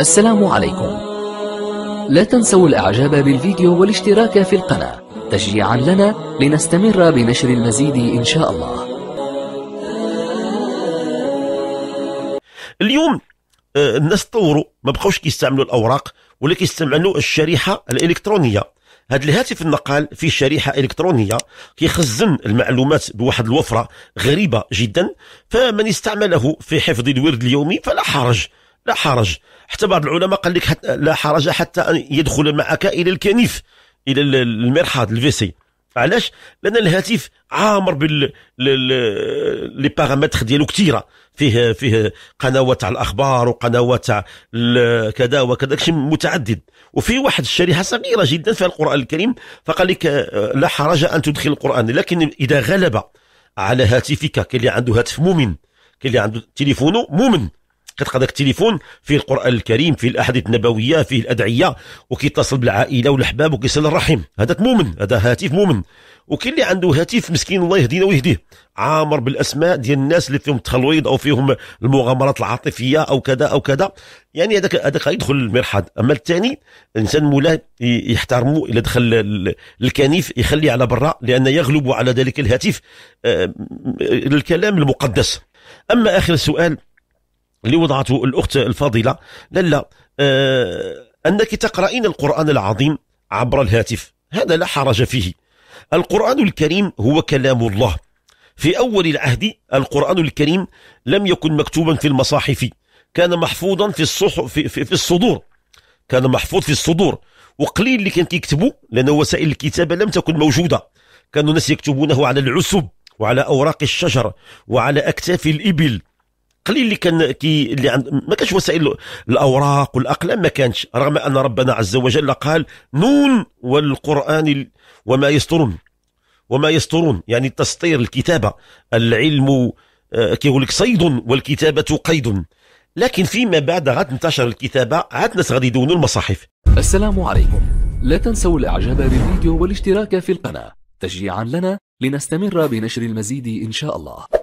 السلام عليكم لا تنسوا الاعجاب بالفيديو والاشتراك في القناة تشجيعا لنا لنستمر بنشر المزيد ان شاء الله اليوم الناس آه، تطوروا ما بقاوش كيستعملوا الاوراق ولا كيستعملوا الشريحه الالكترونيه هذا الهاتف النقال فيه شريحه الكترونيه كيخزن المعلومات بواحد الوفره غريبه جدا فمن استعمله في حفظ الورد اليومي فلا حرج لا حرج حتى بعض العلماء قال لك حتى لا حرج حتى أن يدخل معك إلى الكنيف إلى المرحاض الفيسي علاش لان الهاتف عامر بال لي باغامتر ديالو كثيره فيه فيه قنوات تاع الاخبار وقنوات تاع كذا وكذا شيء متعدد وفي واحد الشريحه صغيره جدا فيها القران الكريم فقال لك لا حرج ان تدخل القران لكن اذا غلب على هاتفك كاين اللي عنده هاتف مؤمن كاين اللي عنده تليفونه مؤمن كتلقى ذاك التليفون فيه القران الكريم فيه الاحاديث النبويه فيه الادعيه وكيتصل بالعائله والاحباب وكيصل الرحم هذا مؤمن هذا هاتف مؤمن وكاين اللي عنده هاتف مسكين الله يهدينا ويهديه عامر بالاسماء ديال الناس اللي فيهم التخلويض او فيهم المغامرات العاطفيه او كذا او كذا يعني هذاك هذاك يدخل المرحاض اما الثاني الانسان مولاه يحترمه الى دخل الكنيف يخليه على برا لان يغلب على ذلك الهاتف آه، الكلام المقدس اما اخر سؤال اللي وضعته الأخت الفاضلة لالا آه أنك تقرأين القرآن العظيم عبر الهاتف هذا لا حرج فيه القرآن الكريم هو كلام الله في أول العهد القرآن الكريم لم يكن مكتوبا في المصاحف كان محفوظا في, الصح في, في, في الصدور كان محفوظ في الصدور وقليل اللي كان كيكتبوا لأن وسائل الكتابة لم تكن موجودة كانوا الناس يكتبونه على العسب وعلى أوراق الشجر وعلى أكتاف الإبل قليل اللي كان كي اللي عند ما كانش وسائل الاوراق والاقلام ما كانش رغم ان ربنا عز وجل قال نون والقران وما يسترون وما يسترون يعني تسطير الكتابه العلم آه، كيقول لك صيد والكتابه قيد لكن فيما بعد غاد انتشر الكتابه عاد ناس غادي يدونوا المصاحف السلام عليكم لا تنسوا الاعجاب بالفيديو والاشتراك في القناه تشجيعا لنا لنستمر بنشر المزيد ان شاء الله